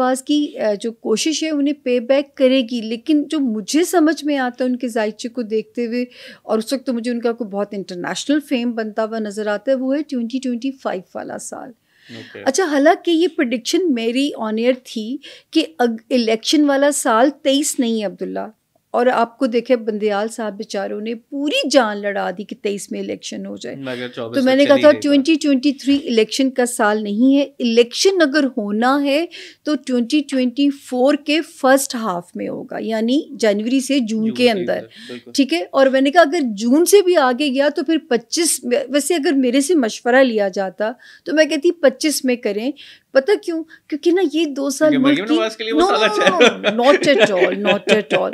पास की जो कोशिश है उन्हें पे बैक करेगी लेकिन जो मुझे समझ में आता है उनके जायचे को देखते हुए और उस वक्त तो मुझे उनका कोई बहुत इंटरनेशनल फेम बनता हुआ नज़र आता है वो है ट्वेंटी ट्वेंटी फाइव वाला साल Okay. अच्छा हालांकि ये प्रडिक्शन मेरी ऑनियर थी कि इलेक्शन वाला साल तेईस नहीं है अब्दुल्ला और आपको देखे बंदयाल साहब बेचारों ने पूरी जान लड़ा दी कि तेईस में इलेक्शन हो जाए तो मैंने कहा था ट्वेंटी ट्वेंटी थ्री इलेक्शन का साल नहीं है इलेक्शन अगर होना है तो ट्वेंटी ट्वेंटी फोर के फर्स्ट हाफ में होगा यानी जनवरी से जून, जून के अंदर ठीक है और मैंने कहा अगर जून से भी आगे गया तो फिर पच्चीस वैसे अगर मेरे से मशवरा लिया जाता तो मैं कहती पच्चीस में करें पता क्यों क्योंकि ना ये दो साल not at all not at all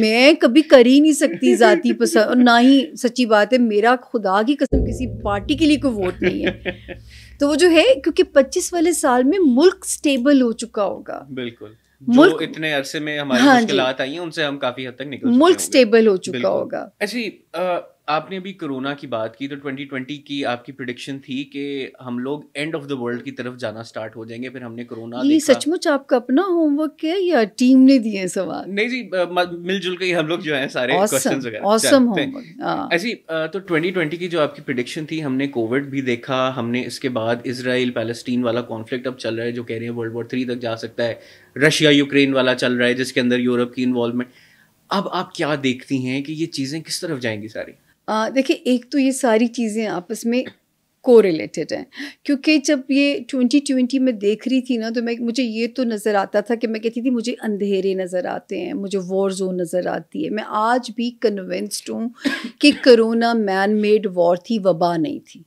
मैं कभी कर ही नहीं सकती जाती पसंद और ना ही सच्ची बात है मेरा खुदा की कसम किसी पार्टी के लिए कोई वोट नहीं है तो वो जो है क्योंकि 25 वाले साल में मुल्क स्टेबल हो चुका होगा बिल्कुल मुल्क इतने अरसे में हमारी हाँ मुश्किलात आई हैं उनसे हम काफी हद तक निकल मुल्क स्टेबल हो चुका होगा ऐसी आपने अभी कोरोना की बात की तो 2020 की आपकी प्रिडिक्शन थी कि हम लोग एंड ऑफ द वर्ल्ड की तरफ जाना स्टार्ट हो जाएंगे फिर हमने कोरोना ये सचमुच आपका अपना होमवर्क है या टीम ने दिए सवाल नहीं जी मिलजुल के हम लोग जो है सारे क्वेश्चंस वगैरह हाँ। ऐसी तो 2020 की जो आपकी प्रिडिक्शन थी हमने कोविड भी देखा हमने इसके बाद इसराइल पैलेस्टीन वाला कॉन्फ्लिक्ट अब चल रहा है जो कह रहे हैं वर्ल्ड वॉर थ्री तक जा सकता है रशिया यूक्रेन वाला चल रहा है जिसके अंदर यूरोप की इन्वॉल्वमेंट अब आप क्या देखती हैं कि ये चीज़ें किस तरफ जाएंगी सारी देखिए एक तो ये सारी चीज़ें आपस में को रिलेटेड हैं क्योंकि जब ये 2020 में देख रही थी ना तो मैं मुझे ये तो नज़र आता था कि मैं कहती थी मुझे अंधेरे नज़र आते हैं मुझे वॉर जोन नज़र आती है मैं आज भी कन्विंस्ड हूँ कि कोरोना मैन मेड वॉर थी वबा नहीं थी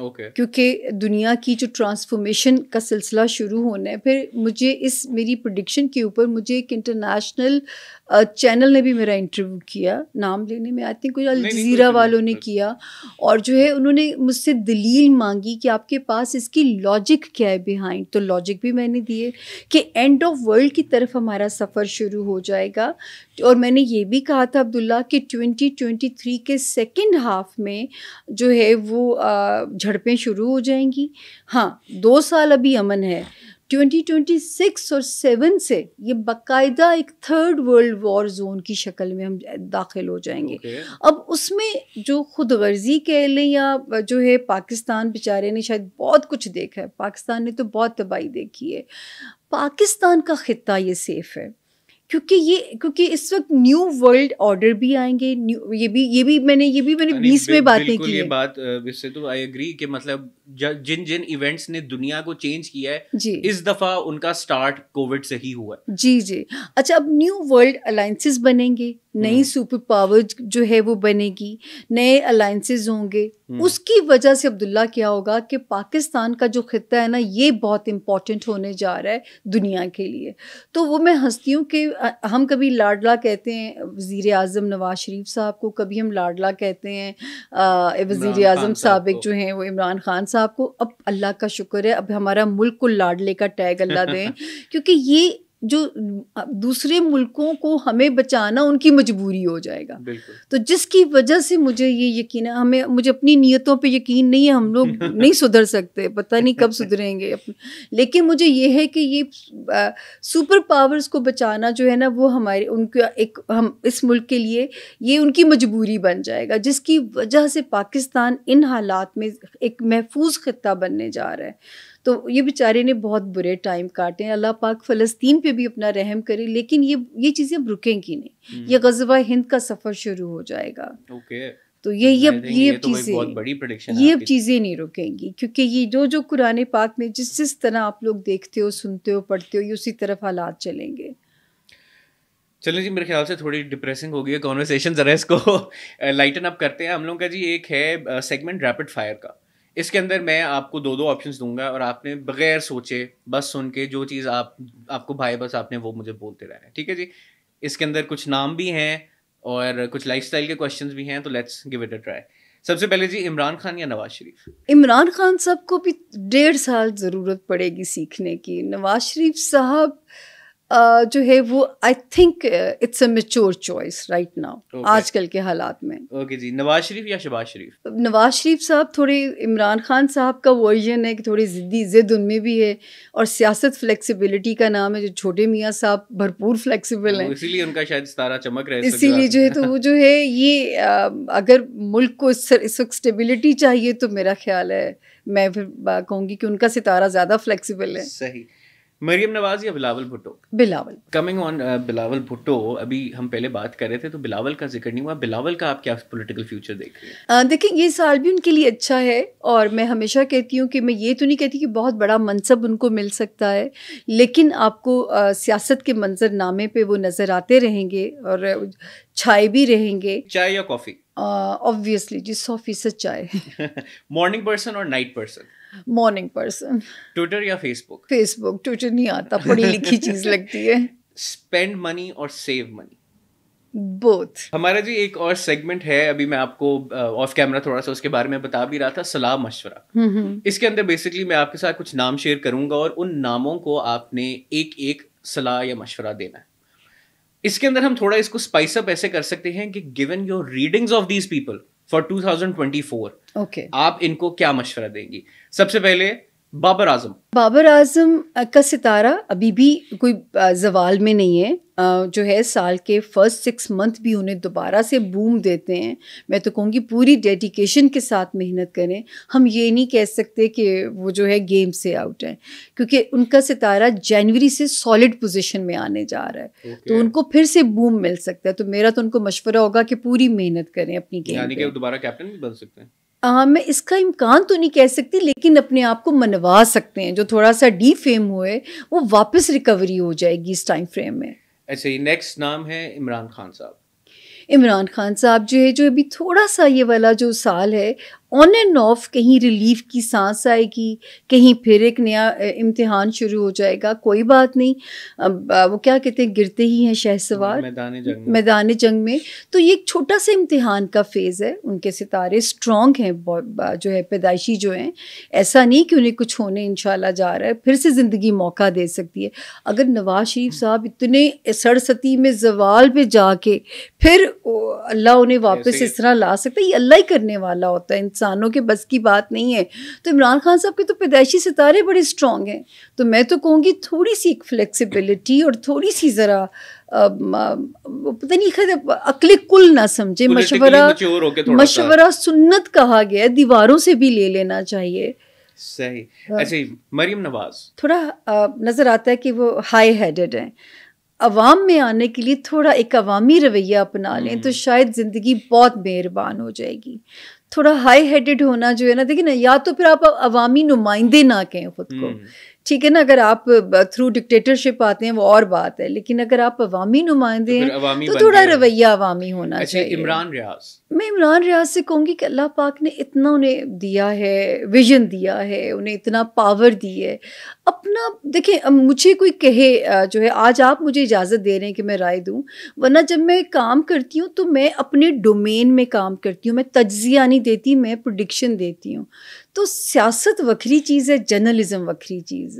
okay. क्योंकि दुनिया की जो ट्रांसफॉर्मेशन का सिलसिला शुरू होना है फिर मुझे इस मेरी प्रोडिक्शन के ऊपर मुझे एक इंटरनेशनल चैनल ने भी मेरा इंटरव्यू किया नाम लेने में आई थिंक कुछ जजीरा वालों ने किया और जो है उन्होंने मुझसे दलील मांगी कि आपके पास इसकी लॉजिक क्या है बिहाइंड तो लॉजिक भी मैंने दिए कि एंड ऑफ वर्ल्ड की तरफ हमारा सफ़र शुरू हो जाएगा और मैंने ये भी कहा था अब्दुल्ला कि 2023 के सेकेंड हाफ में जो है वो झड़पें शुरू हो जाएंगी हाँ दो साल अभी अमन है 2026 और 7 से ये बकायदा एक थर्ड वर्ल्ड वॉर जोन की शक्ल में हम दाखिल हो जाएंगे okay. अब उसमें जो खुद गर्जी कह लें या जो है पाकिस्तान बेचारे ने शायद बहुत कुछ देखा है पाकिस्तान ने तो बहुत तबाही देखी है पाकिस्तान का ख़त्ता ये सेफ है क्योंकि ये क्योंकि इस वक्त न्यू वर्ल्ड ऑर्डर भी आएंगे न्यू ये भी ये भी मैंने ये भी मैंने बीस में बातें की ये है। बात विषय तो आई एग्री कि मतलब जिन जिन इवेंट्स ने दुनिया को चेंज किया है जी इस दफा उनका स्टार्ट कोविड से ही हुआ है जी जी अच्छा अब न्यू वर्ल्ड अलायंसेस बनेंगे नई हम्म। सुपर पावर जो है वो बनेगी नए अलाइंसेस होंगे हम्म। उसकी वजह से अब्दुल्ला क्या होगा कि पाकिस्तान का जो खत्ता है ना ये बहुत इम्पॉर्टेंट होने जा रहा है दुनिया के लिए तो वो मैं हंसती हूँ कि हम कभी लाडला कहते हैं वज़ी अजम नवाज शरीफ साहब को कभी हम लाडला कहते हैं वज़ी अजम सबक जो हैं वो इमरान खान साहब को अब अल्लाह का शुक्र है अब हमारा मुल्क को लाडले का टैग अल्लाह दें क्योंकि ये जो दूसरे मुल्कों को हमें बचाना उनकी मजबूरी हो जाएगा तो जिसकी वजह से मुझे ये यकीन है हमें मुझे अपनी नीयतों पे यकीन नहीं है हम लोग नहीं सुधर सकते पता नहीं कब सुधरेंगे लेकिन मुझे ये है कि ये आ, सुपर पावर्स को बचाना जो है ना वो हमारे उनके एक हम इस मुल्क के लिए ये उनकी मजबूरी बन जाएगा जिसकी वजह से पाकिस्तान इन हालात में एक महफूज ख़त्ता बनने जा रहा है तो ये बेचारे ने बहुत बुरे टाइम काटे हैं अल्लाह पाक फ़लस्तीन पे भी अपना रहम करे लेकिन ये ये चीज़ें अब रुकेंगी नहीं हम्म। ये गजबा हिंद का सफ़र शुरू हो जाएगा ओके तो ये ये अब ये अब तो चीज़ें ये अब चीज़ें नहीं रुकेंगी क्योंकि ये जो जो कुरान पाक में जिस जिस तरह आप लोग देखते हो सुनते हो पढ़ते हो ये उसी तरफ हालात चलेंगे चलें जी मेरे ख्याल से थोड़ी डिप्रेसिंग हो गई है कॉन्वर्सेशन ज़रा इसको लाइटन अप करते हैं हम लोग का जी एक है सेगमेंट रैपिड फायर का इसके अंदर मैं आपको दो दो ऑप्शन दूंगा और आपने बगैर सोचे बस सुन के जो चीज़ आप आपको भाई बस आपने वो मुझे बोलते रहना है ठीक है जी इसके अंदर कुछ नाम भी हैं और कुछ लाइफस्टाइल के क्वेश्चंस भी हैं तो let's give it a try सबसे पहले जी इमरान खान या नवाज शरीफ इमरान खान साहब को भी डेढ़ साल ज़रूरत पड़ेगी सीखने की नवाज शरीफ साहब जो है वो I think it's a mature choice right now आजकल के हालात में ओके okay, जी नवाज शरीफ या शबाज शरीफ नवाज शरीफ साहब थोड़े इमरान खान साहब का वर्जन है कि थोड़ी ज़िद्दी ज़िद उनमें भी है और सियासत फ्लेक्सिबिलिटी का नाम है जो छोटे मियाँ साहब भरपूर फ्लेक्सिबल तो हैं इसीलिए उनका शायद तारा चमक रहे है इसीलिए जो है तो वो जो है ये अगर मुल्क को इस वक्त स्टेबिलिटी चाहिए तो मेरा ख्याल है मैं फिर कहूँगी कि उनका सितारा ज़्यादा फ्लेक्सिबल है सही मरियम नवाज या Bilawal Bhutto Bilawal coming on uh, Bilawal Bhutto अभी हम पहले बात कर रहे थे तो बिलावल का जिक्र नहीं हुआ बिलावल का आप क्या पोलिटिकल फ्यूचर देख रहे हैं देखिए ये साल भी उनके लिए अच्छा है और मैं हमेशा कहती हूँ कि मैं ये तो नहीं कहती कि बहुत बड़ा मनसब उनको मिल सकता है लेकिन आपको आ, सियासत के मंजरनामे पे वो नज़र आते रहेंगे और छाए भी रहेंगे चाय या कॉफ़ी ऑब्वियसली जी सौ फीसद चाय मॉर्निंग पर्सन और night person morning person Twitter या फेसबुक फेसबुक ट्विटर नहीं आता पढ़ी लिखी चीज लगती है स्पेंड मनी और सेव मनी बोथ हमारा जी एक और सेगमेंट है अभी मैं आपको ऑफ uh, कैमरा थोड़ा सा उसके बारे में बता भी रहा था सलाह मशवरा हम्म, हम्म। इसके अंदर बेसिकली मैं आपके साथ कुछ नाम शेयर करूंगा और उन नामों को आपने एक एक सलाह या मशवरा देना है इसके अंदर हम थोड़ा इसको स्पाइसअप ऐसे कर सकते हैं कि given your readings of these people for four okay आप इनको क्या मशवरा देंगी सबसे पहले बाबर आजम बाबर आजम का सितारा अभी भी कोई जवाल में नहीं है जो है साल के फर्स्ट सिक्स मंथ भी उन्हें दोबारा से बूम देते हैं मैं तो कहूँगी पूरी डेडिकेशन के साथ मेहनत करें हम ये नहीं कह सकते कि वो जो है गेम से आउट हैं क्योंकि उनका सितारा जनवरी से सॉलिड पोजीशन में आने जा रहा है okay. तो उनको फिर से बूम मिल सकता है तो मेरा तो उनको मशवरा होगा कि पूरी मेहनत करें अपनी गेम दोबारा कैप्टन भी बन सकते हैं आ, मैं इसका इम्कान तो नहीं कह सकती लेकिन अपने आप को मनवा सकते हैं जो थोड़ा सा डी फेम हुए वो वापस रिकवरी हो जाएगी इस टाइम फ्रेम में अच्छा ये नेक्स्ट नाम है इमरान खान साहब इमरान खान साहब जो है जो अभी थोड़ा सा ये वाला जो साल है ऑन एंड ऑफ कहीं रिलीफ की सांस आएगी कहीं फिर एक नया इम्तिहान शुरू हो जाएगा कोई बात नहीं वो क्या कहते हैं गिरते ही हैं शहसवार मैदान जंग जंग में तो ये एक छोटा सा इम्तिहान का फेज़ है उनके सितारे स्ट्रॉन्ग हैं जो है पैदाइशी जो हैं ऐसा नहीं कि उन्हें कुछ होने इन जा रहा है फिर से ज़िंदगी मौका दे सकती है अगर नवाज शरीफ साहब इतने सरसती में जवाल पर जाके फिर अल्लाह उन्हें वापस इस तरह ला सकता है ये अल्लाह ही करने वाला होता है इंसानों के बस की बात नहीं है तो इमरान खान साहब के तो पैदाइशी सितारे बड़े स्ट्रॉन्ग हैं तो मैं तो कहूँगी थोड़ी सी एक फ्लेक्सिबिलिटी और थोड़ी सी ज़रा पता नहीं खेद अकल कुल ना समझे मशवरा मशवरा सुन्नत कहा गया है दीवारों से भी ले लेना चाहिए सही ऐसे हाँ। अच्छा मरियम नवाज थोड़ा नज़र आता है कि वो हाई हेडेड हैं अवाम में आने के लिए थोड़ा एक अवामी रवैया अपना लें तो हम्म। शायद ज़िंदगी बहुत मेहरबान हो जाएगी थोड़ा हाई हेडेड होना जो है ना देखिए ना या तो फिर आप अवामी नुमाइंदे ना कहें खुद को हम्म। ठीक है ना अगर आप थ्रू डिक्टेटरशिप आते हैं वो और बात है लेकिन अगर आप अवामी नुमाइंदे तो हैं तो थोड़ा रवैया अवामी होना अच्छा, चाहिए इमरान रियाज मैं इमरान रियाज से कहूँगी कि अल्लाह पाक ने इतना उन्हें दिया है विजन दिया है उन्हें इतना पावर दी है अपना देखें मुझे कोई कहे जो है आज आप मुझे इजाज़त दे रहे हैं कि मैं राय दूँ वरना जब मैं काम करती हूँ तो मैं अपने डोमेन में काम करती हूँ मैं तजिया नहीं देती मैं प्रोडिक्शन देती हूँ तो सियासत वक्री चीज़ है जर्नलिज़म वक्री चीज़ है